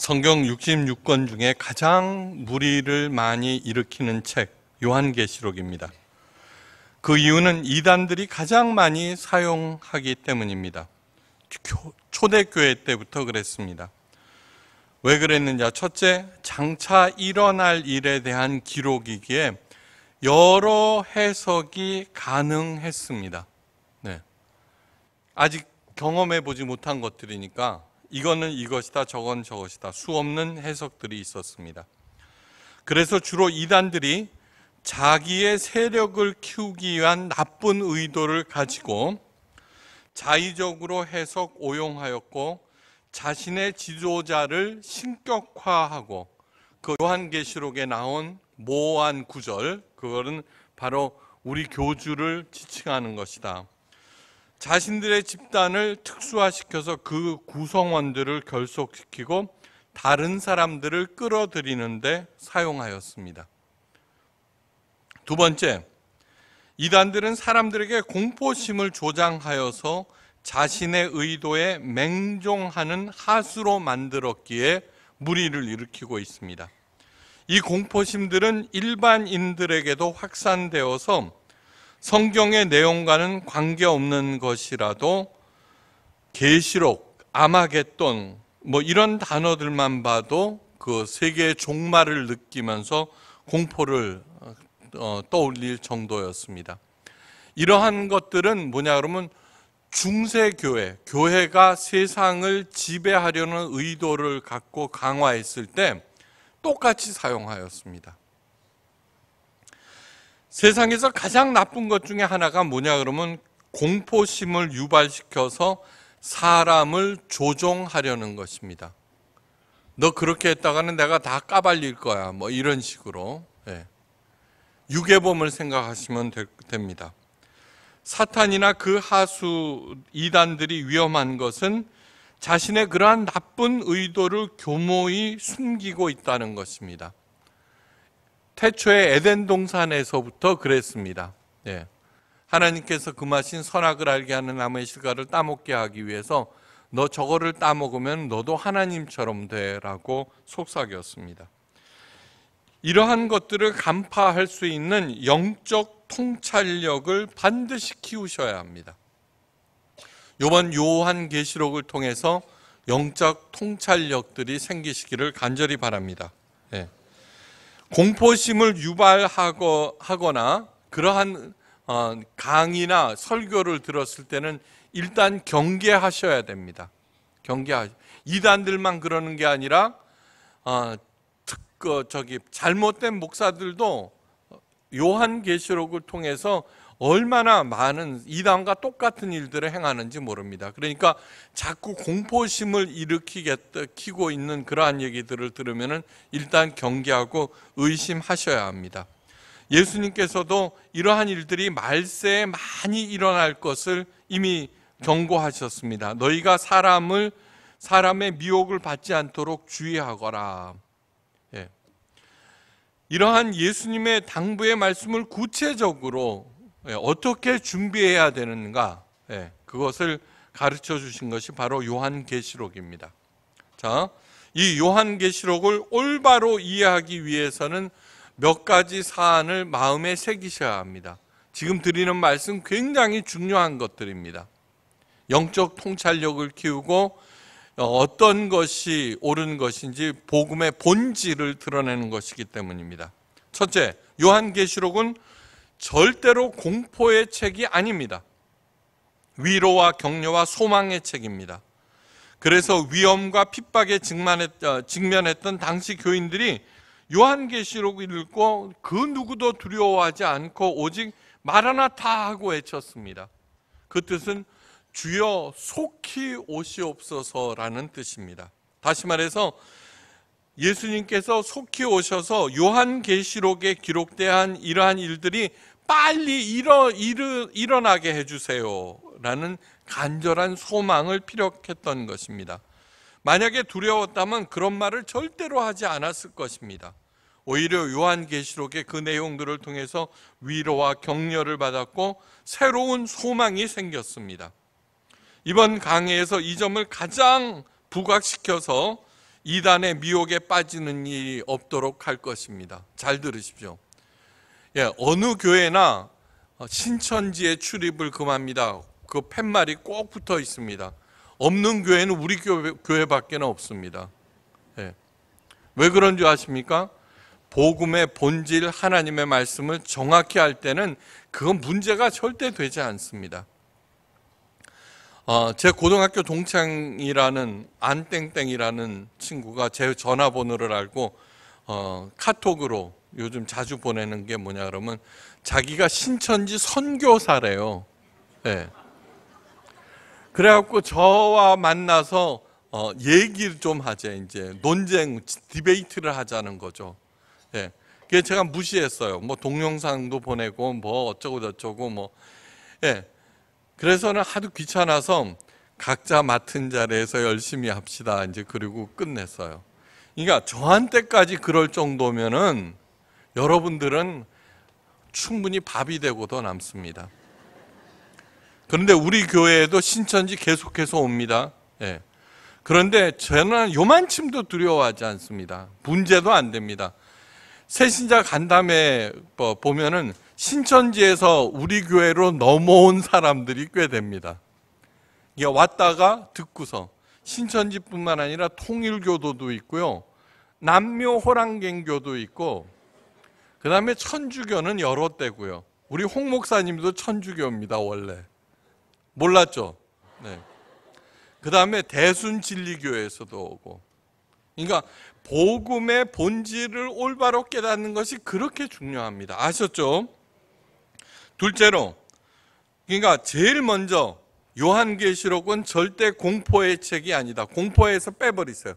성경 66권 중에 가장 무리를 많이 일으키는 책 요한계시록입니다. 그 이유는 이단들이 가장 많이 사용하기 때문입니다. 초대교회 때부터 그랬습니다. 왜 그랬느냐? 첫째, 장차 일어날 일에 대한 기록이기에 여러 해석이 가능했습니다. 네. 아직 경험해 보지 못한 것들이니까 이거는 이것이다, 저건 저것이다. 수없는 해석들이 있었습니다. 그래서 주로 이단들이 자기의 세력을 키우기 위한 나쁜 의도를 가지고 자의적으로 해석 오용하였고 자신의 지도자를 신격화하고 그 요한계시록에 나온 모호한 구절 그거는 바로 우리 교주를 지칭하는 것이다. 자신들의 집단을 특수화시켜서 그 구성원들을 결속시키고 다른 사람들을 끌어들이는데 사용하였습니다. 두 번째, 이단들은 사람들에게 공포심을 조장하여서 자신의 의도에 맹종하는 하수로 만들었기에 무리를 일으키고 있습니다. 이 공포심들은 일반인들에게도 확산되어서 성경의 내용과는 관계없는 것이라도 계시록, 아마겟돈 뭐 이런 단어들만 봐도 그 세계의 종말을 느끼면서 공포를 어, 떠올릴 정도였습니다. 이러한 것들은 뭐냐 그러면 중세교회, 교회가 세상을 지배하려는 의도를 갖고 강화했을 때 똑같이 사용하였습니다. 세상에서 가장 나쁜 것 중에 하나가 뭐냐 그러면 공포심을 유발시켜서 사람을 조종하려는 것입니다. 너 그렇게 했다가는 내가 다 까발릴 거야. 뭐 이런 식으로. 예. 유괴범을 생각하시면 됩니다. 사탄이나 그 하수 이단들이 위험한 것은 자신의 그러한 나쁜 의도를 교모히 숨기고 있다는 것입니다. 태초에 에덴 동산에서부터 그랬습니다. 예. 하나님께서 금하신 그 선악을 알게 하는 나무의 실과를 따먹게 하기 위해서 너 저거를 따먹으면 너도 하나님처럼 되라고 속삭였습니다. 이러한 것들을 간파할 수 있는 영적 통찰력을 반드시 키우셔야 합니다. 요번 요한 계시록을 통해서 영적 통찰력들이 생기시기를 간절히 바랍니다. 예. 공포심을 유발하거나 그러한 어, 강의나 설교를 들었을 때는 일단 경계하셔야 됩니다. 경계하 이단들만 그러는 게 아니라 어, 특 그, 저기 잘못된 목사들도 요한계시록을 통해서 얼마나 많은 이단과 똑같은 일들을 행하는지 모릅니다. 그러니까 자꾸 공포심을 일으키고 있는 그러한 얘기들을 들으면 일단 경계하고 의심하셔야 합니다. 예수님께서도 이러한 일들이 말세에 많이 일어날 것을 이미 경고하셨습니다. 너희가 사람을 사람의 미혹을 받지 않도록 주의하거라. 예. 이러한 예수님의 당부의 말씀을 구체적으로 예, 어떻게 준비해야 되는가 예, 그것을 가르쳐 주신 것이 바로 요한계시록입니다. 자, 이 요한계시록을 올바로 이해하기 위해서는 몇 가지 사안을 마음에 새기셔야 합니다. 지금 드리는 말씀 굉장히 중요한 것들입니다. 영적 통찰력을 키우고 어, 어떤 것이 옳은 것인지 복음의 본질을 드러내는 것이기 때문입니다. 첫째, 요한계시록은 절대로 공포의 책이 아닙니다. 위로와 격려와 소망의 책입니다. 그래서 위험과 핍박에 어, 직면했던 당시 교인들이 요한계시록을 읽고 그 누구도 두려워하지 않고 오직 마라나타 하고 외쳤습니다. 그 뜻은 주여 속히 오시옵소서라는 뜻입니다. 다시 말해서 예수님께서 속히 오셔서 요한계시록에 기록된 이러한 일들이 빨리 일어, 일어, 일어나게 해주세요. 라는 간절한 소망을 피력했던 것입니다. 만약에 두려웠다면 그런 말을 절대로 하지 않았을 것입니다. 오히려 요한계시록의 그 내용들을 통해서 위로와 격려를 받았고 새로운 소망이 생겼습니다. 이번 강의에서 이 점을 가장 부각시켜서 이단의 미혹에 빠지는 일이 없도록 할 것입니다. 잘 들으십시오. 예, 어느 교회나 어, 신천지의 출입을 금합니다. 그 팻말이 꼭 붙어 있습니다. 없는 교회는 우리 교회, 밖에 없습니다. 예. 왜 그런 줄 아십니까? 복음의 본질 하나님의 말씀을 정확히 할 때는 그건 문제가 절대 되지 않습니다. 어, 제 고등학교 동창이라는 안땡땡이라는 친구가 제 전화번호를 알고 어, 카톡으로 요즘 자주 보내는 게 뭐냐 그러면 자기가 신천지 선교사래요. 네. 그래갖고 저와 만나서 어, 얘기를 좀 하자 이제 논쟁 디베이트를 하자는 거죠. 예. 그게 제가 무시했어요. 뭐 동영상도 보내고 뭐 어쩌고 저쩌고 뭐 예. 그래서는 하도 귀찮아서 각자 맡은 자리에서 열심히 합시다. 이제 그리고 끝냈어요. 그러니까 저한테까지 그럴 정도면은 여러분들은 충분히 밥이 되고 도 남습니다. 그런데 우리 교회에도 신천지 계속해서 옵니다. 예. 그런데 저는 요만침도 두려워하지 않습니다. 문제도 안 됩니다. 새신자 간담회 뭐 보면은 신천지에서 우리 교회로 넘어온 사람들이 꽤 됩니다. 왔다가 듣고서 신천지뿐만 아니라 통일교도도 있고요. 남묘 호랑갱교도 있고 그다음에 천주교는 여러 대고요. 우리 홍 목사님도 천주교입니다, 원래. 몰랐죠? 네. 그다음에 대순 진리교에서도 오고. 그러니까 복음의 본질을 올바로 깨닫는 것이 그렇게 중요합니다. 아셨죠? 둘째로, 그러니까 제일 먼저 요한계시록은 절대 공포의 책이 아니다. 공포에서 빼버리세요.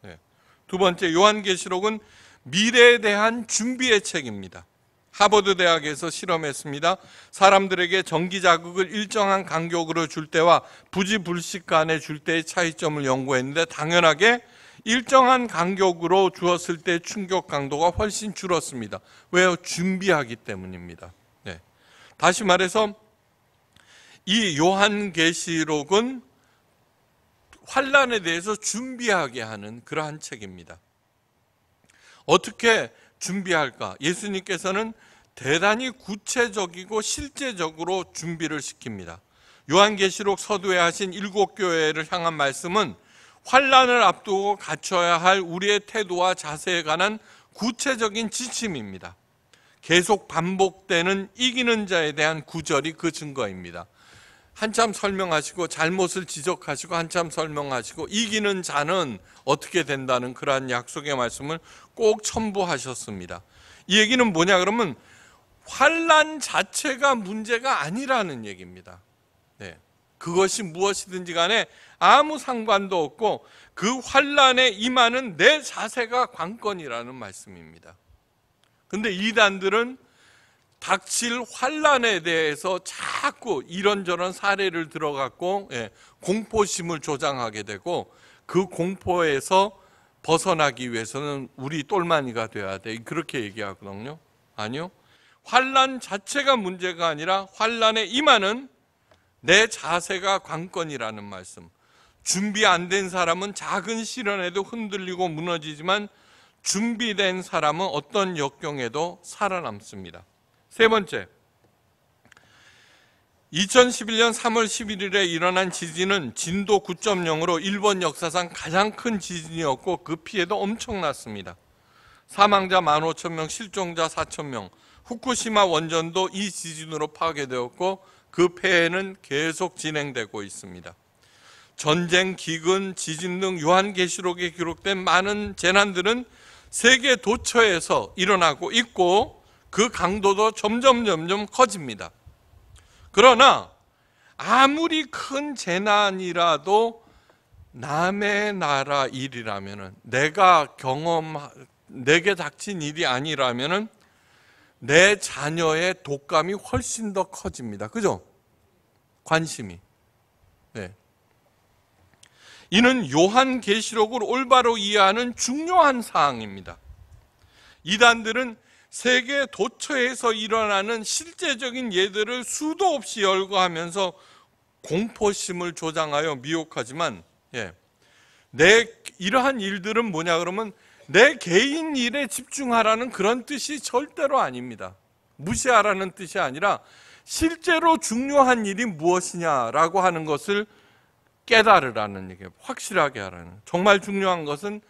네. 두 번째, 요한계시록은 미래에 대한 준비의 책입니다. 하버드 대학에서 실험했습니다. 사람들에게 전기 자극을 일정한 간격으로 줄 때와 부지불식 간에 줄 때의 차이점을 연구했는데 당연하게 일정한 간격으로 주었을 때 충격 강도가 훨씬 줄었습니다. 왜요? 준비하기 때문입니다. 다시 말해서 이 요한계시록은 환란에 대해서 준비하게 하는 그러한 책입니다. 어떻게 준비할까? 예수님께서는 대단히 구체적이고 실제적으로 준비를 시킵니다. 요한계시록 서두에 하신 일곱 교회를 향한 말씀은 환란을 앞두고 갖춰야 할 우리의 태도와 자세에 관한 구체적인 지침입니다. 계속 반복되는 이기는 자에 대한 구절이 그 증거입니다. 한참 설명하시고 잘못을 지적하시고 한참 설명하시고 이기는 자는 어떻게 된다는 그러한 약속의 말씀을 꼭 첨부하셨습니다. 이 얘기는 뭐냐 그러면 환란 자체가 문제가 아니라는 얘기입니다. 네. 그것이 무엇이든지 간에 아무 상관도 없고 그 환란에 임하는 내 자세가 관건이라는 말씀입니다. 근데 이단들은 닥칠 환란에 대해서 자꾸 이런저런 사례를 들어갖고 예, 공포심을 조장하게 되고 그 공포에서 벗어나기 위해서는 우리 똘마니가 돼야 돼 그렇게 얘기하거든요 아니요 환란 자체가 문제가 아니라 환란에 임하는 내 자세가 관건이라는 말씀 준비 안 된 사람은 작은 시련에도 흔들리고 무너지지만 준비된 사람은 어떤 역경에도 살아남습니다. 세 번째, 2011년 3월 11일에 일어난 지진은 진도 9.0으로 일본 역사상 가장 큰 지진이었고 그 피해도 엄청났습니다. 사망자 15,000명, 실종자 4,000명, 후쿠시마 원전도 이 지진으로 파괴되었고 그 폐해는 계속 진행되고 있습니다. 전쟁, 기근, 지진 등 요한계시록에 기록된 많은 재난들은 세계 도처에서 일어나고 있고 그 강도도 점점 점점 커집니다. 그러나 아무리 큰 재난이라도 남의 나라 일이라면 내가 경험 내게 닥친 일이 아니라면내 자녀의 독감이 훨씬 더 커집니다. 그죠? 관심이. 이는 요한계시록을 올바로 이해하는 중요한 사항입니다. 이단들은 세계 도처에서 일어나는 실제적인 예들을 수도 없이 열거하면서 공포심을 조장하여 미혹하지만 예, 내 이러한 일들은 뭐냐 그러면 내 개인 일에 집중하라는 그런 뜻이 절대로 아닙니다. 무시하라는 뜻이 아니라 실제로 중요한 일이 무엇이냐라고 하는 것을 깨달으라는 얘기예요. 확실하게 하라는. 정말 중요한 것은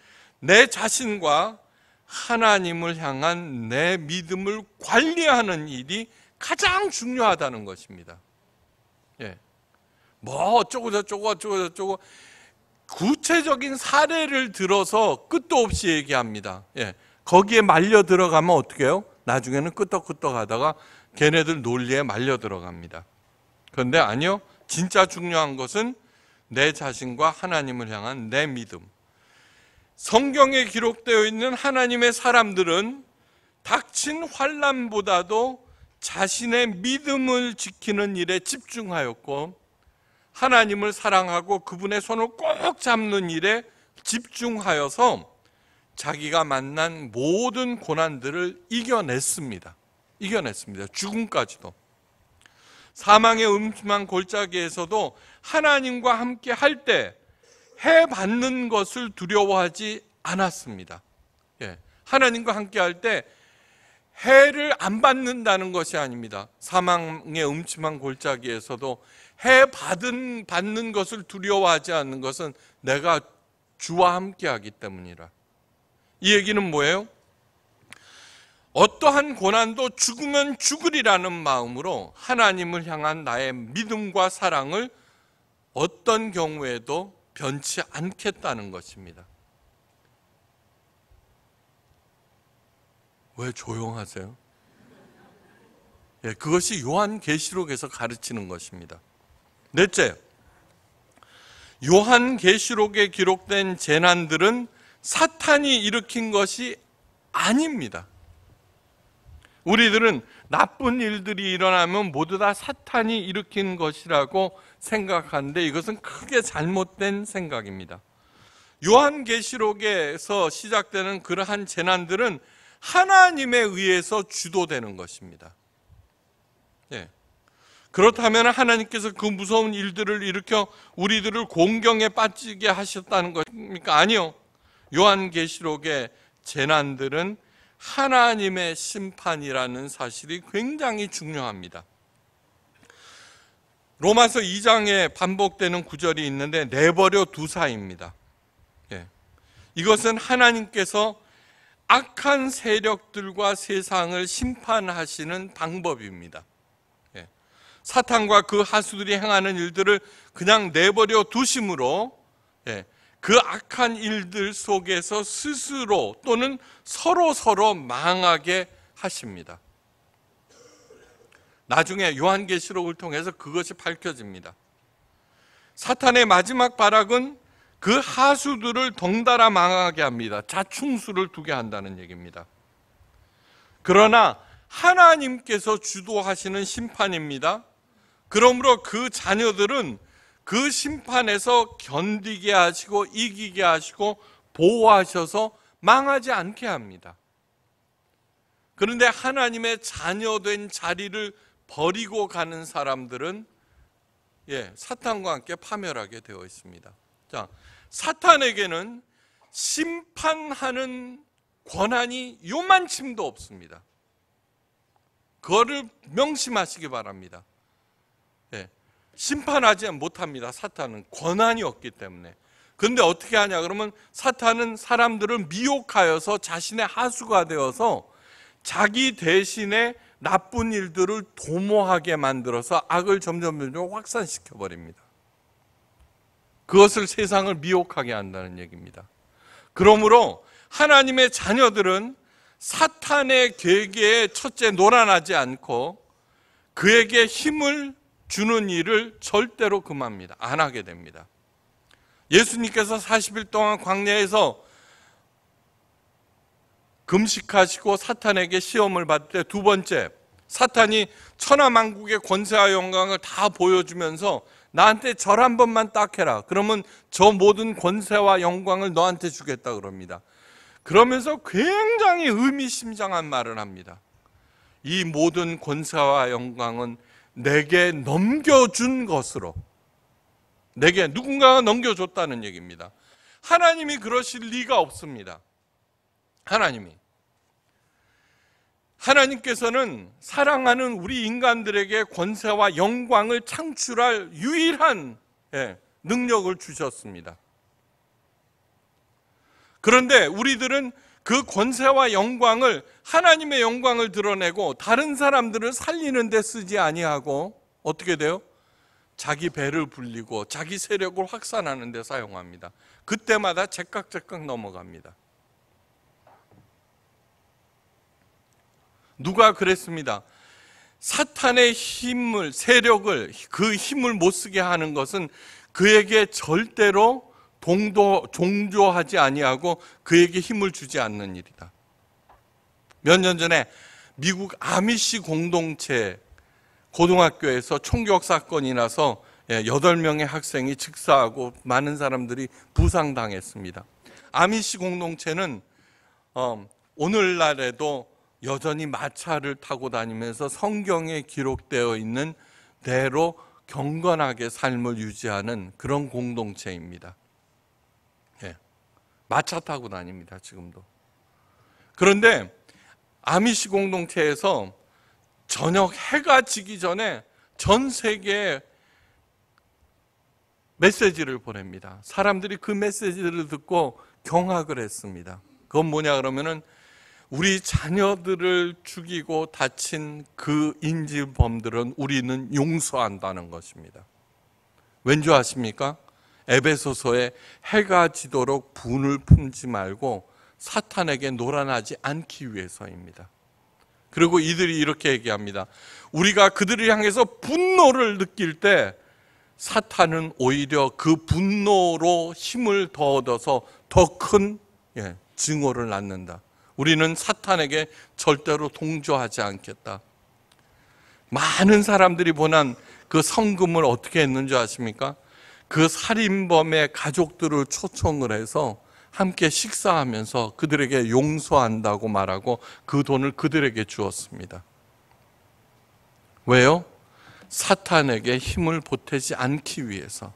내 자신과 하나님을 향한 내 믿음을 관리하는 일이 가장 중요하다는 것입니다. 예. 뭐 어쩌고 저쩌고 어쩌고 저쩌고 구체적인 사례를 들어서 끝도 없이 얘기합니다. 예. 거기에 말려 들어가면 어떻게 해요? 나중에는 끄떡끄떡 하다가 걔네들 논리에 말려 들어갑니다. 그런데 아니요. 진짜 중요한 것은 내 자신과 하나님을 향한 내 믿음. 성경에 기록되어 있는 하나님의 사람들은 닥친 환란보다도 자신의 믿음을 지키는 일에 집중하였고 하나님을 사랑하고 그분의 손을 꼭 잡는 일에 집중하여서 자기가 만난 모든 고난들을 이겨냈습니다. 이겨냈습니다. 죽음까지도. 사망의 음침한 골짜기에서도 하나님과 함께 할 때 해받는 것을 두려워하지 않았습니다. 예. 하나님과 함께 할 때 해를 안 받는다는 것이 아닙니다. 사망의 음침한 골짜기에서도 해 받은 받는 것을 두려워하지 않는 것은 내가 주와 함께 하기 때문이라. 이 얘기는 뭐예요? 어떠한 고난도 죽으면 죽으리라는 마음으로 하나님을 향한 나의 믿음과 사랑을 어떤 경우에도 변치 않겠다는 것입니다. 왜 조용하세요? 예, 그것이 요한 계시록에서 가르치는 것입니다. 넷째, 요한 계시록에 기록된 재난들은 사탄이 일으킨 것이 아닙니다. 우리들은 나쁜 일들이 일어나면 모두 다 사탄이 일으킨 것이라고 생각하는데 이것은 크게 잘못된 생각입니다. 요한계시록에서 시작되는 그러한 재난들은 하나님에 의해서 주도되는 것입니다. 예. 그렇다면 하나님께서 그 무서운 일들을 일으켜 우리들을 공경에 빠지게 하셨다는 것입니까? 아니요. 요한계시록의 재난들은 하나님의 심판이라는 사실이 굉장히 중요합니다. 로마서 2장에 반복되는 구절이 있는데 내버려 두사입니다. 예. 이것은 하나님께서 악한 세력들과 세상을 심판하시는 방법입니다. 예. 사탄과 그 하수들이 행하는 일들을 그냥 내버려 두심으로 예. 그 악한 일들 속에서 스스로 또는 서로 서로 망하게 하십니다. 나중에 요한계시록을 통해서 그것이 밝혀집니다. 사탄의 마지막 발악은 그 하수들을 덩달아 망하게 합니다. 자충수를 두게 한다는 얘기입니다. 그러나 하나님께서 주도하시는 심판입니다. 그러므로 그 자녀들은 그 심판에서 견디게 하시고 이기게 하시고 보호하셔서 망하지 않게 합니다. 그런데 하나님의 자녀된 자리를 버리고 가는 사람들은 예, 사탄과 함께 파멸하게 되어 있습니다. 자, 사탄에게는 심판하는 권한이 요만침도 없습니다. 그거를 명심하시기 바랍니다. 심판하지 못합니다. 사탄은 권한이 없기 때문에. 근데 어떻게 하냐? 그러면 사탄은 사람들을 미혹하여서 자신의 하수가 되어서 자기 대신에 나쁜 일들을 도모하게 만들어서 악을 점점 점점 확산시켜 버립니다. 그것을 세상을 미혹하게 한다는 얘기입니다. 그러므로 하나님의 자녀들은 사탄의 계획에 첫째 노란하지 않고 그에게 힘을 주는 일을 절대로 금합니다. 안 하게 됩니다. 예수님께서 40일 동안 광야에서 금식하시고 사탄에게 시험을 받을 때 두 번째 사탄이 천하만국의 권세와 영광을 다 보여주면서 나한테 절 한 번만 딱 해라. 그러면 저 모든 권세와 영광을 너한테 주겠다 그럽니다. 그러면서 굉장히 의미심장한 말을 합니다. 이 모든 권세와 영광은 내게 넘겨준 것으로 내게 누군가가 넘겨줬다는 얘기입니다. 하나님이 그러실 리가 없습니다. 하나님이 하나님께서는 사랑하는 우리 인간들에게 권세와 영광을 창출할 유일한 예, 능력을 주셨습니다. 그런데 우리들은 그 권세와 영광을 하나님의 영광을 드러내고 다른 사람들을 살리는 데 쓰지 아니하고 어떻게 돼요? 자기 배를 불리고 자기 세력을 확산하는 데 사용합니다. 그때마다 제깍제깍 넘어갑니다. 누가 그랬습니다. 사탄의 힘을 세력을 그 힘을 못 쓰게 하는 것은 그에게 절대로 동도 종조하지 아니하고 그에게 힘을 주지 않는 일이다. 몇 년 전에 미국 아미시 공동체 고등학교에서 총격 사건이 나서 8명의 예, 학생이 즉사하고 많은 사람들이 부상당했습니다. 아미시 공동체는 어, 오늘날에도 여전히 마차를 타고 다니면서 성경에 기록되어 있는 대로 경건하게 삶을 유지하는 그런 공동체입니다. 마차 타고 다닙니다, 지금도. 그런데 아미시 공동체에서 저녁 해가 지기 전에 전 세계에 메시지를 보냅니다. 사람들이 그 메시지를 듣고 경악을 했습니다. 그건 뭐냐 그러면은 우리 자녀들을 죽이고 다친 그 인질범들은 우리는 용서한다는 것입니다. 왠지 아십니까? 에베소서에 해가 지도록 분을 품지 말고 사탄에게 노란하지 않기 위해서입니다. 그리고 이들이 이렇게 얘기합니다. 우리가 그들을 향해서 분노를 느낄 때 사탄은 오히려 그 분노로 힘을 더 얻어서 더큰 예, 증오를 낳는다. 우리는 사탄에게 절대로 동조하지 않겠다. 많은 사람들이 보낸 그 성금을 어떻게 했는지 아십니까? 그 살인범의 가족들을 초청을 해서 함께 식사하면서 그들에게 용서한다고 말하고 그 돈을 그들에게 주었습니다. 왜요? 사탄에게 힘을 보태지 않기 위해서.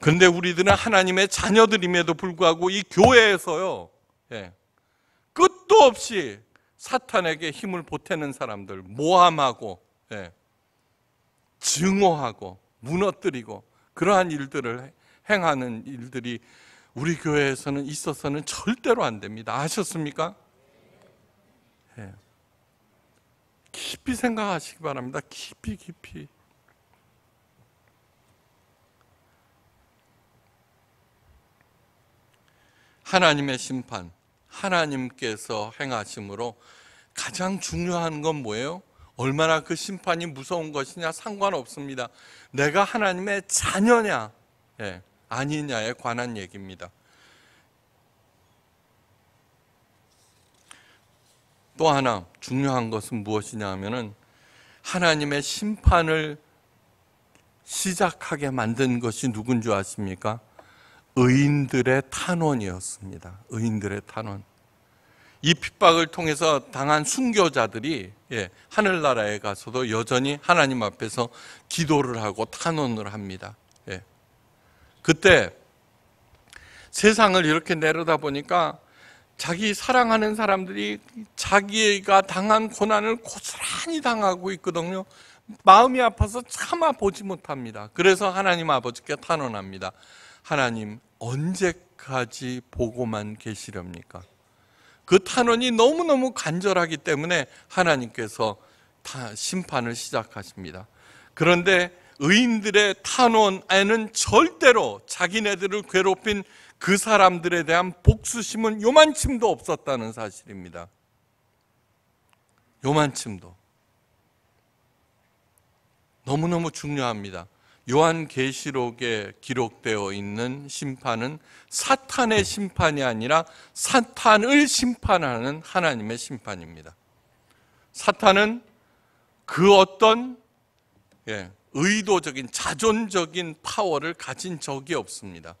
그런데 우리들은 하나님의 자녀들임에도 불구하고 이 교회에서요, 예, 끝도 없이 사탄에게 힘을 보태는 사람들 모함하고, 예, 증오하고, 무너뜨리고 그러한 일들을 행하는 일들이 우리 교회에서는 있어서는 절대로 안 됩니다. 아셨습니까? 예. 깊이 생각하시기 바랍니다. 깊이 깊이. 하나님의 심판, 하나님께서 행하심으로 가장 중요한 건 뭐예요? 얼마나 그 심판이 무서운 것이냐 상관없습니다. 내가 하나님의 자녀냐 예, 아니냐에 관한 얘기입니다. 또 하나 중요한 것은 무엇이냐 하면은 하나님의 심판을 시작하게 만든 것이 누군 줄 아십니까? 의인들의 탄원이었습니다. 의인들의 탄원. 이 핍박을 통해서 당한 순교자들이 예, 하늘나라에 가서도 여전히 하나님 앞에서 기도를 하고 탄원을 합니다. 예. 그때 세상을 이렇게 내려다 보니까 자기 사랑하는 사람들이 자기가 당한 고난을 고스란히 당하고 있거든요. 마음이 아파서 참아 보지 못합니다. 그래서 하나님 아버지께 탄원합니다. 하나님 언제까지 보고만 계시렵니까? 그 탄원이 너무너무 간절하기 때문에 하나님께서 심판을 시작하십니다. 그런데 의인들의 탄원에는 절대로 자기네들을 괴롭힌 그 사람들에 대한 복수심은 요만침도 없었다는 사실입니다. 요만침도. 너무너무 중요합니다. 요한계시록에 기록되어 있는 심판은 사탄의 심판이 아니라 사탄을 심판하는 하나님의 심판입니다. 사탄은 그 어떤 예, 의도적인 자존적인 파워를 가진 적이 없습니다.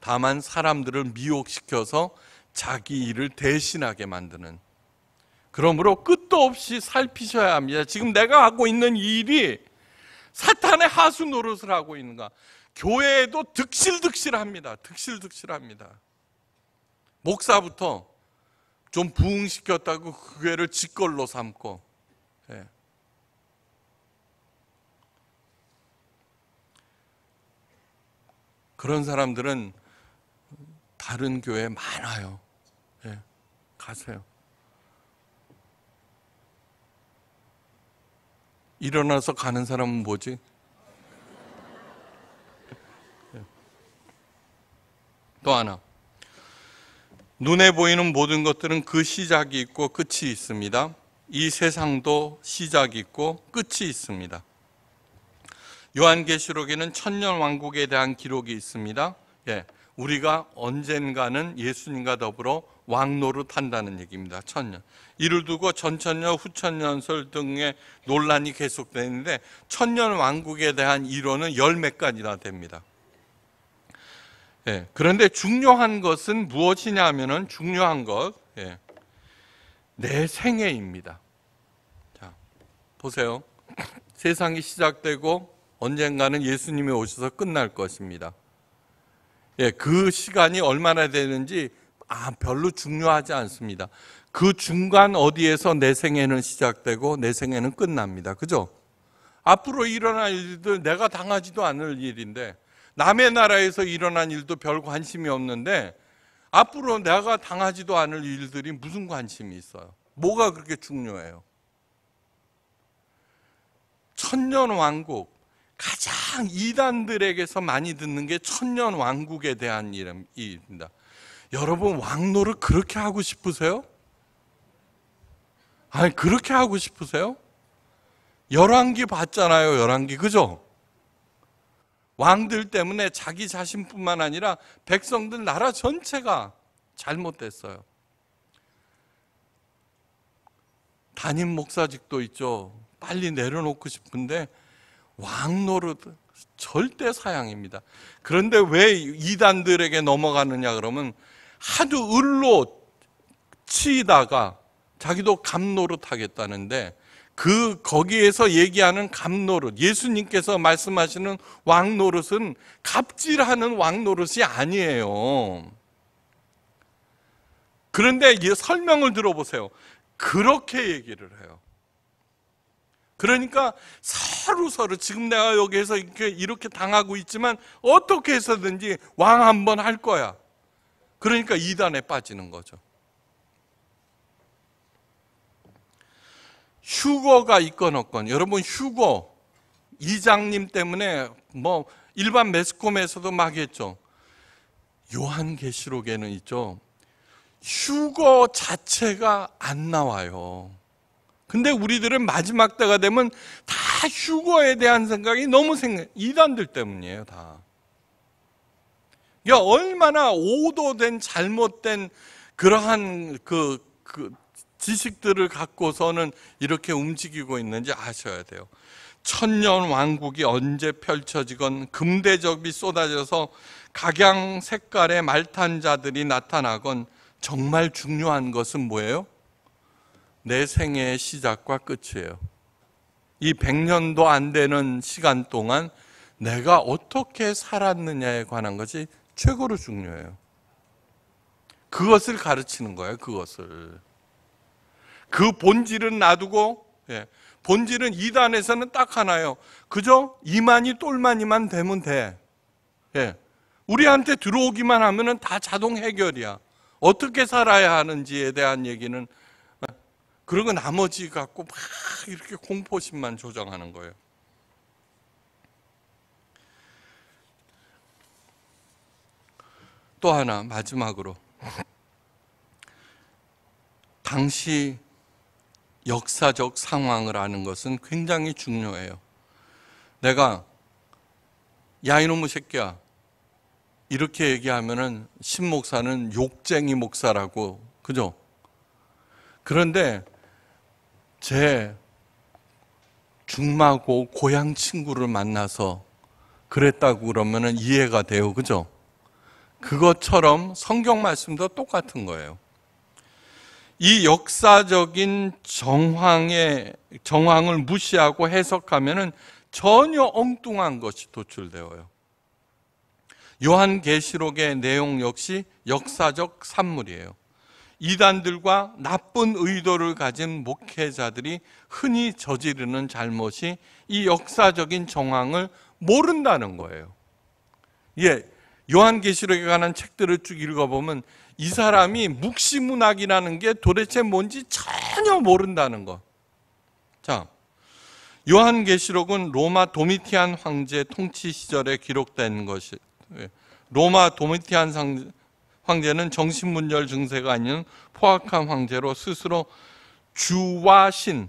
다만 사람들을 미혹시켜서 자기 일을 대신하게 만드는 그러므로 끝도 없이 살피셔야 합니다. 지금 내가 하고 있는 일이 사탄의 하수 노릇을 하고 있는가? 교회에도 득실득실합니다. 득실득실합니다. 목사부터 좀 부흥시켰다고 그 교회를 직걸로 삼고 예. 그런 사람들은 다른 교회 많아요. 예. 가세요. 일어나서 가는 사람은 뭐지? 또 하나. 눈에 보이는 모든 것들은 그 시작이 있고 끝이 있습니다. 이 세상도 시작이 있고 끝이 있습니다. 요한계시록에는 천년 왕국에 대한 기록이 있습니다. 예. 우리가 언젠가는 예수님과 더불어 왕노를탄다는 얘기입니다. 천년. 이를 두고 전천년, 후천년설 등의 논란이 계속되는데 천년 왕국에 대한 이론은 열몇 가지나 됩니다. 예, 그런데 중요한 것은 무엇이냐 하면은 중요한 것, 예, 내 생애입니다. 자, 보세요. 세상이 시작되고 언젠가는 예수님이 오셔서 끝날 것입니다. 예, 그 시간이 얼마나 되는지 아, 별로 중요하지 않습니다. 그 중간 어디에서 내 생애는 시작되고 내 생애는 끝납니다. 그죠? 앞으로 일어날 일들 내가 당하지도 않을 일인데 남의 나라에서 일어난 일도 별 관심이 없는데 앞으로 내가 당하지도 않을 일들이 무슨 관심이 있어요? 뭐가 그렇게 중요해요? 천년 왕국 가장 이단들에게서 많이 듣는 게 천년 왕국에 대한 이름입니다. 여러분 왕노를 그렇게 하고 싶으세요? 아니 그렇게 하고 싶으세요? 열왕기 봤잖아요, 열왕기 그죠? 왕들 때문에 자기 자신뿐만 아니라 백성들 나라 전체가 잘못됐어요. 담임 목사직도 있죠. 빨리 내려놓고 싶은데 왕 노릇 절대 사양입니다. 그런데 왜 이단들에게 넘어가느냐 그러면 하도 을로 치다가 자기도 감노릇 하겠다는데 그 거기에서 얘기하는 감노릇 예수님께서 말씀하시는 왕노릇은 갑질하는 왕노릇이 아니에요. 그런데 설명을 들어보세요. 그렇게 얘기를 해요. 그러니까 서로 서로 지금 내가 여기에서 이렇게, 이렇게 당하고 있지만 어떻게 해서든지 왕 한번 할 거야. 그러니까 이단에 빠지는 거죠. 휴거가 있건 없건 여러분 휴거 이장님 때문에 뭐 일반 매스컴에서도 막 했죠. 요한계시록에는 있죠. 휴거 자체가 안 나와요. 근데 우리들은 마지막 때가 되면 다 휴거에 대한 생각이 너무 생각, 이단들 때문이에요, 다. 그 그러니까 얼마나 오도된 잘못된 그러한 그, 그 지식들을 갖고서는 이렇게 움직이고 있는지 아셔야 돼요. 천년 왕국이 언제 펼쳐지건 금대접이 쏟아져서 각양 색깔의 말탄자들이 나타나건 정말 중요한 것은 뭐예요? 내 생애의 시작과 끝이에요. 이 100년도 안 되는 시간 동안 내가 어떻게 살았느냐에 관한 것이 최고로 중요해요. 그것을 가르치는 거예요, 그것을. 그 본질은 놔두고, 예, 본질은 이단에서는딱 하나요. 그저 이만이 똘만이만 되면 돼. 예, 우리한테 들어오기만 하면다 자동 해결이야. 어떻게 살아야 하는지에 대한 얘기는 그러고 나머지 갖고 막 이렇게 공포심만 조장하는 거예요. 또 하나 마지막으로 당시 역사적 상황을 아는 것은 굉장히 중요해요. 내가 야 이놈의 새끼야 이렇게 얘기하면은 신 목사는 욕쟁이 목사라고 그죠? 그런데 제 중마고 고향 친구를 만나서 그랬다고 그러면 이해가 돼요. 그죠? 그것처럼 성경 말씀도 똑같은 거예요. 이 역사적인 정황의 정황을 무시하고 해석하면 전혀 엉뚱한 것이 도출되어요. 요한계시록의 내용 역시 역사적 산물이에요. 이단들과 나쁜 의도를 가진 목회자들이 흔히 저지르는 잘못이 이 역사적인 정황을 모른다는 거예요. 예, 요한계시록에 관한 책들을 쭉 읽어보면 이 사람이 묵시문학이라는 게 도대체 뭔지 전혀 모른다는 거. 자, 요한계시록은 로마 도미티안 황제 통치 시절에 기록된 것이 예, 로마 도미티안 황제는 정신분열 증세가 아닌 포악한 황제로 스스로 주와 신,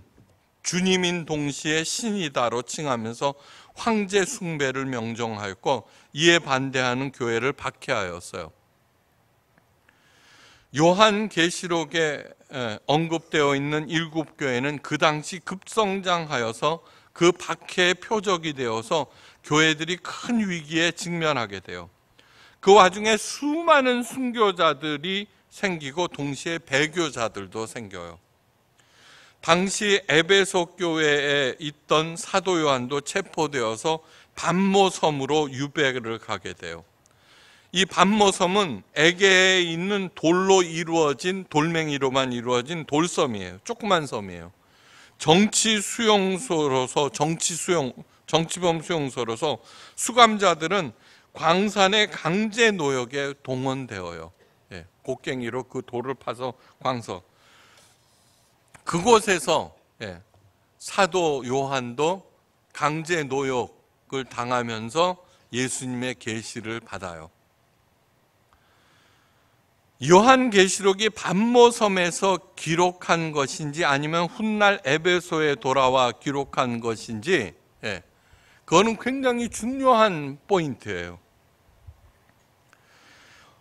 주님인 동시에 신이다로 칭하면서 황제 숭배를 명정하였고 이에 반대하는 교회를 박해하였어요. 요한 계시록에 언급되어 있는 일곱 교회는 그 당시 급성장하여서 그 박해의 표적이 되어서 교회들이 큰 위기에 직면하게 돼요. 그 와중에 수많은 순교자들이 생기고 동시에 배교자들도 생겨요. 당시 에베소 교회에 있던 사도 요한도 체포되어서 반모 섬으로 유배를 가게 돼요. 이 반모섬은 에게에 있는 돌로 이루어진 돌멩이로만 이루어진 돌섬이에요. 조그만 섬이에요. 정치 수용소로서 정치 수용 정치범 수용소로서 수감자들은 광산의 강제 노역에 동원되어요. 예, 곡괭이로 그 돌을 파서 광석. 그곳에서 예, 사도 요한도 강제 노역을 당하면서 예수님의 계시를 받아요. 요한 계시록이 반모섬에서 기록한 것인지 아니면 훗날 에베소에 돌아와 기록한 것인지 예, 그거는 굉장히 중요한 포인트예요.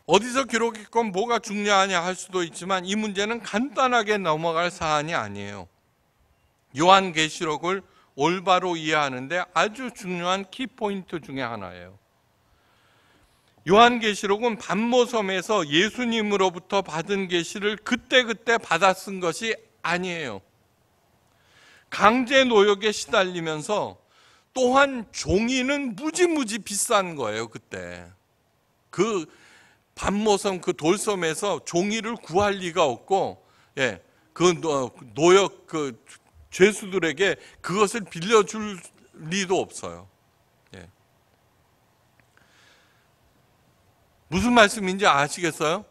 어디서 기록했건 뭐가 중요하냐 할 수도 있지만 이 문제는 간단하게 넘어갈 사안이 아니에요. 요한계시록을 올바로 이해하는데 아주 중요한 키포인트 중의 하나예요. 요한계시록은 반모섬에서 예수님으로부터 받은 계시를 그때그때 받아 쓴 것이 아니에요. 강제 노역에 시달리면서 또한 종이는 무지무지 비싼 거예요, 그때. 그 반모섬 그 돌섬에서 종이를 구할 리가 없고 예, 그 노역 그 죄수들에게 그것을 빌려줄 리도 없어요. 예. 무슨 말씀인지 아시겠어요?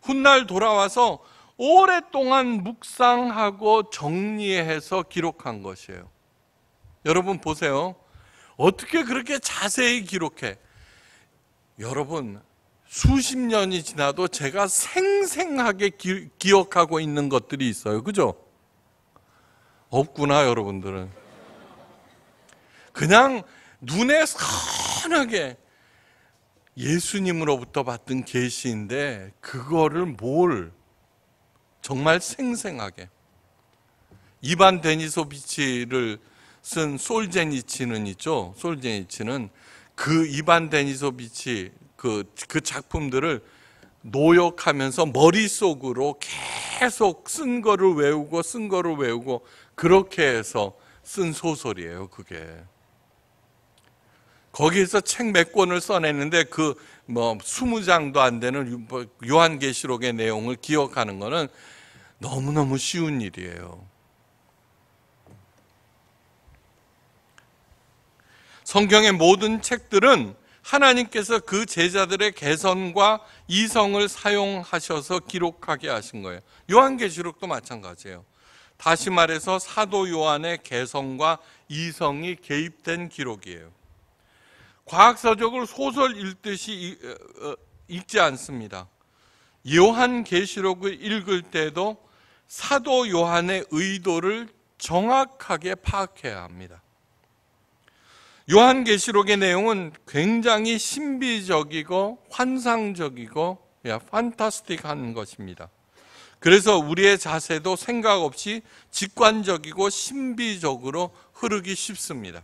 훗날 돌아와서 오랫동안 묵상하고 정리해서 기록한 것이에요. 여러분 보세요. 어떻게 그렇게 자세히 기록해? 여러분 수십 년이 지나도 제가 생생하게 기, 기억하고 있는 것들이 있어요. 그죠? 없구나, 여러분들은. 그냥 눈에 선하게 예수님으로부터 받은 계시인데 그거를 뭘 정말 생생하게 이반 데니소비치를 쓴 솔제니치는 있죠. 솔제니치는 그 이반 데니소비치 그, 그 작품들을 노역하면서 머릿속으로 계속 쓴 거를 외우고 쓴 거를 외우고 그렇게 해서 쓴 소설이에요, 그게. 거기에서 책 몇 권을 써냈는데 그 뭐 스무 장도안 되는 뭐 요한계시록의 내용을 기억하는 거는 너무너무 쉬운 일이에요. 성경의 모든 책들은 하나님께서 그 제자들의 개선과 이성을 사용하셔서 기록하게 하신 거예요. 요한계시록도 마찬가지예요. 다시 말해서 사도 요한의 개성과 이성이 개입된 기록이에요. 과학서적을 소설 읽듯이 어, 어, 읽지 않습니다. 요한 계시록을 읽을 때도 사도 요한의 의도를 정확하게 파악해야 합니다. 요한계시록의 내용은 굉장히 신비적이고 환상적이고 야, 판타스틱한 것입니다. 그래서 우리의 자세도 생각 없이 직관적이고 신비적으로 흐르기 쉽습니다.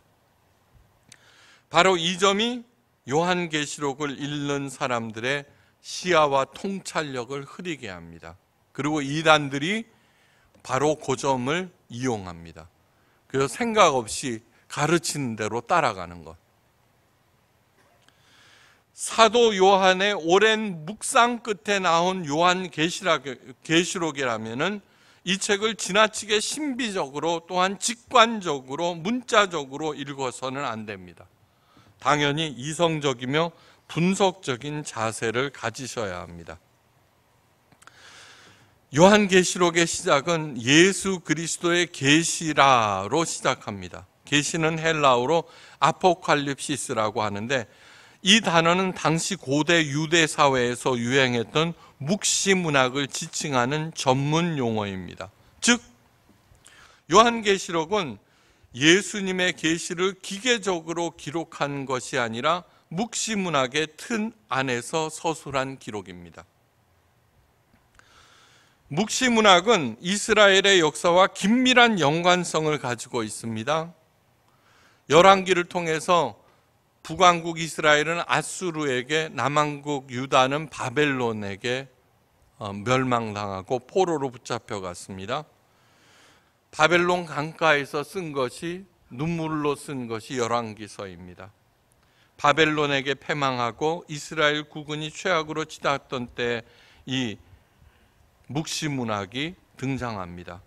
바로 이 점이 요한계시록을 읽는 사람들의 시야와 통찰력을 흐리게 합니다. 그리고 이단들이 바로 그 점을 이용합니다. 그래서 생각 없이 가르친 대로 따라가는 것. 사도 요한의 오랜 묵상 끝에 나온 요한 계시록이라면은 이 책을 지나치게 신비적으로 또한 직관적으로 문자적으로 읽어서는 안 됩니다. 당연히 이성적이며 분석적인 자세를 가지셔야 합니다. 요한계시록의 시작은 예수 그리스도의 계시라로 시작합니다. 계시는 헬라우로 아포칼립시스라고 하는데 이 단어는 당시 고대 유대 사회에서 유행했던 묵시 문학을 지칭하는 전문 용어입니다. 즉 요한계시록은 예수님의 계시를 기계적으로 기록한 것이 아니라 묵시 문학의 틈 안에서 서술한 기록입니다. 묵시 문학은 이스라엘의 역사와 긴밀한 연관성을 가지고 있습니다. 열왕기를 통해서 북왕국 이스라엘은 아수르에게 남왕국 유다는 바벨론에게 어, 멸망당하고 포로로 붙잡혀 갔습니다. 바벨론 강가에서 쓴 것이 눈물로 쓴 것이 열왕기서입니다. 바벨론에게 패망하고 이스라엘 국군이 최악으로 치닫던 때 이 묵시문학이 등장합니다.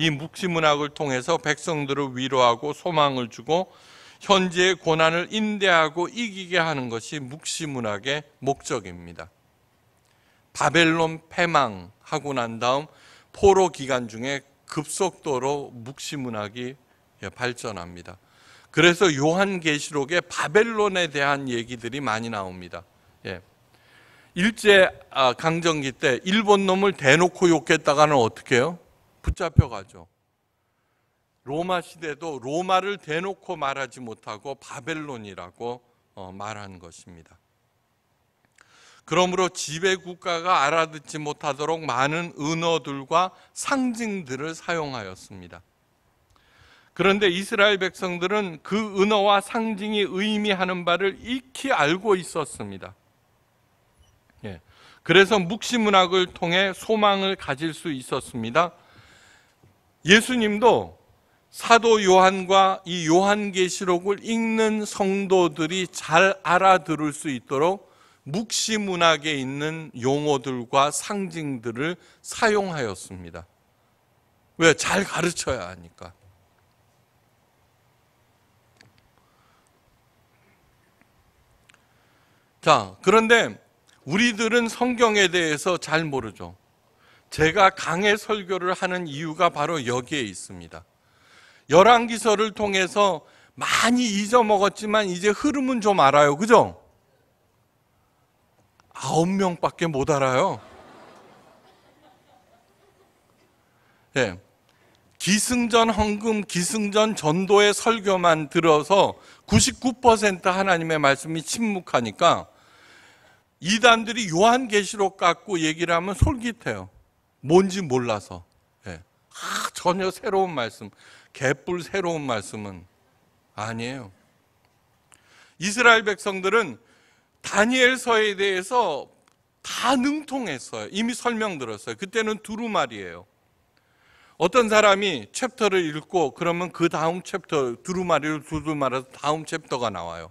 이 묵시문학을 통해서 백성들을 위로하고 소망을 주고 현재의 고난을 인대하고 이기게 하는 것이 묵시문학의 목적입니다. 바벨론 패망하고 난 다음 포로 기간 중에 급속도로 묵시문학이 발전합니다. 그래서 요한계시록에 바벨론에 대한 얘기들이 많이 나옵니다. 예. 일제 아, 강점기 때 일본 놈을 대놓고 욕했다가는 어떻게 해요? 붙잡혀 가죠. 로마 시대도 로마를 대놓고 말하지 못하고 바벨론이라고 어, 말한 것입니다. 그러므로 지배 국가가 알아듣지 못하도록 많은 은어들과 상징들을 사용하였습니다. 그런데 이스라엘 백성들은 그 은어와 상징이 의미하는 바를 익히 알고 있었습니다. 예. 그래서 묵시문학을 통해 소망을 가질 수 있었습니다. 예수님도 사도 요한과 이 요한계시록을 읽는 성도들이 잘 알아들을 수 있도록 묵시문학에 있는 용어들과 상징들을 사용하였습니다. 왜? 잘 가르쳐야 하니까. 자, 그런데 우리들은 성경에 대해서 잘 모르죠. 제가 강의 설교를 하는 이유가 바로 여기에 있습니다. 열왕기서를 통해서 많이 잊어먹었지만 이제 흐름은 좀 알아요. 그죠? 아홉 명밖에 못 알아요. 예. 네. 기승전 헌금, 기승전 전도의 설교만 들어서 99% 하나님의 말씀이 침묵하니까 이단들이 요한계시록 갖고 얘기를 하면 솔깃해요. 뭔지 몰라서 예. 아, 전혀 새로운 말씀, 개뿔 새로운 말씀은 아니에요. 이스라엘 백성들은 다니엘서에 대해서 다 능통했어요. 이미 설명 들었어요. 그때는 두루마리예요. 어떤 사람이 챕터를 읽고 그러면 그 다음 챕터 두루마리를 두루마려서 다음 챕터가 나와요.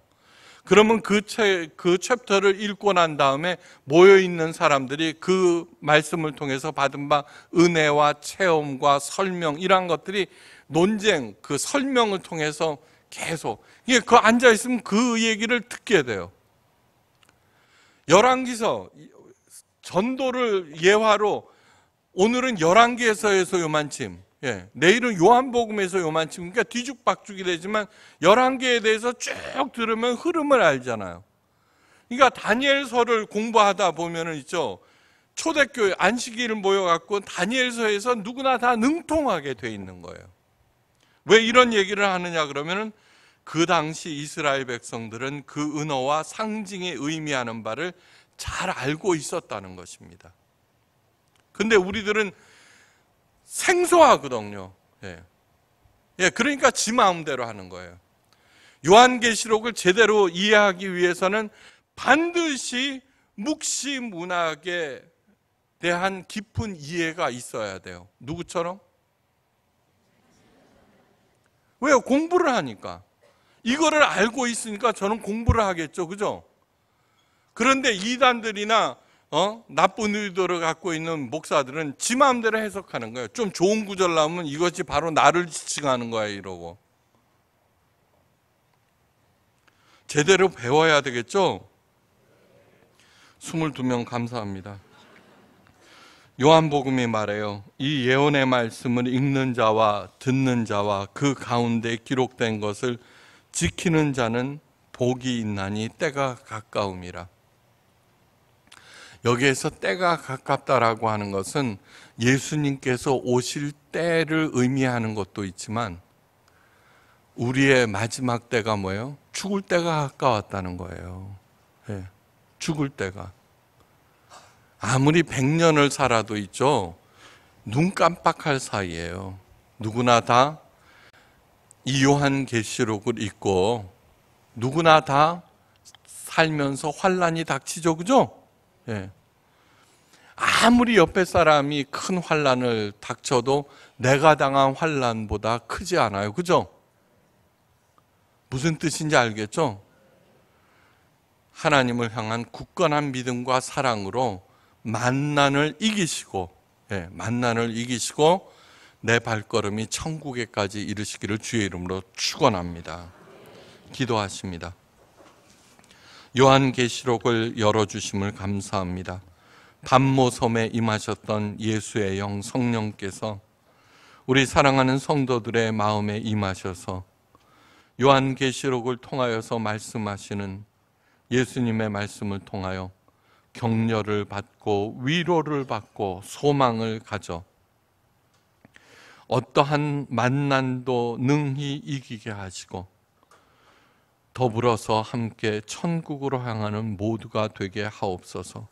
그러면 그, 책, 그 챕터를 읽고 난 다음에 모여있는 사람들이 그 말씀을 통해서 받은 바 은혜와 체험과 설명, 이러 것들이 논쟁, 그 설명을 통해서 계속. 이게 그 앉아있으면 그 얘기를 듣게 돼요. 열왕기서 전도를 예화로 오늘은 열왕기에서의 소요만침 예, 내일은 요한복음에서 요만치 그러니까 뒤죽박죽이 되지만 11개에 대해서 쭉 들으면 흐름을 알잖아요. 그러니까 다니엘서를 공부하다 보면은 있죠. 초대교회 안식일을 모여 갖고 다니엘서에서 누구나 다 능통하게 돼 있는 거예요. 왜 이런 얘기를 하느냐 그러면은 그 당시 이스라엘 백성들은 그 은어와 상징이 의미하는 바를 잘 알고 있었다는 것입니다. 근데 우리들은 생소하거든요. 예. 예, 그러니까 지 마음대로 하는 거예요. 요한계시록을 제대로 이해하기 위해서는 반드시 묵시 문학에 대한 깊은 이해가 있어야 돼요. 누구처럼? 왜요? 공부를 하니까. 이거를 알고 있으니까 저는 공부를 하겠죠. 그죠? 그런데 이단들이나 어? 나쁜 의도를 갖고 있는 목사들은 지 마음대로 해석하는 거예요. 좀 좋은 구절 나오면 이것이 바로 나를 지칭하는 거야 이러고. 제대로 배워야 되겠죠? 22명 감사합니다. 요한복음이 말해요. 이 예언의 말씀을 읽는 자와 듣는 자와 그 가운데 기록된 것을 지키는 자는 복이 있나니 때가 가까움이라. 여기에서 때가 가깝다라고 하는 것은 예수님께서 오실 때를 의미하는 것도 있지만 우리의 마지막 때가 뭐예요? 죽을 때가 가까웠다는 거예요. 예, 죽을 때가. 아무리 100년을 살아도 있죠. 눈 깜빡할 사이예요. 누구나 다 이요한 계시록을 읽고 누구나 다 살면서 환란이 닥치죠. 그죠? 예. 아무리 옆에 사람이 큰 환란을 닥쳐도 내가 당한 환란보다 크지 않아요. 그죠? 무슨 뜻인지 알겠죠? 하나님을 향한 굳건한 믿음과 사랑으로 만난을 이기시고 예, 만난을 이기시고 내 발걸음이 천국에까지 이르시기를 주의 이름으로 축원합니다. 기도하십니다. 요한계시록을 열어 주심을 감사합니다. 밤모섬에 임하셨던 예수의 영 성령께서 우리 사랑하는 성도들의 마음에 임하셔서 요한계시록을 통하여서 말씀하시는 예수님의 말씀을 통하여 격려를 받고 위로를 받고 소망을 가져 어떠한 만난도 능히 이기게 하시고 더불어서 함께 천국으로 향하는 모두가 되게 하옵소서.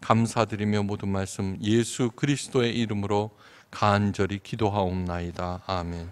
감사드리며 모든 말씀 예수 그리스도의 이름으로 간절히 기도하옵나이다. 아멘.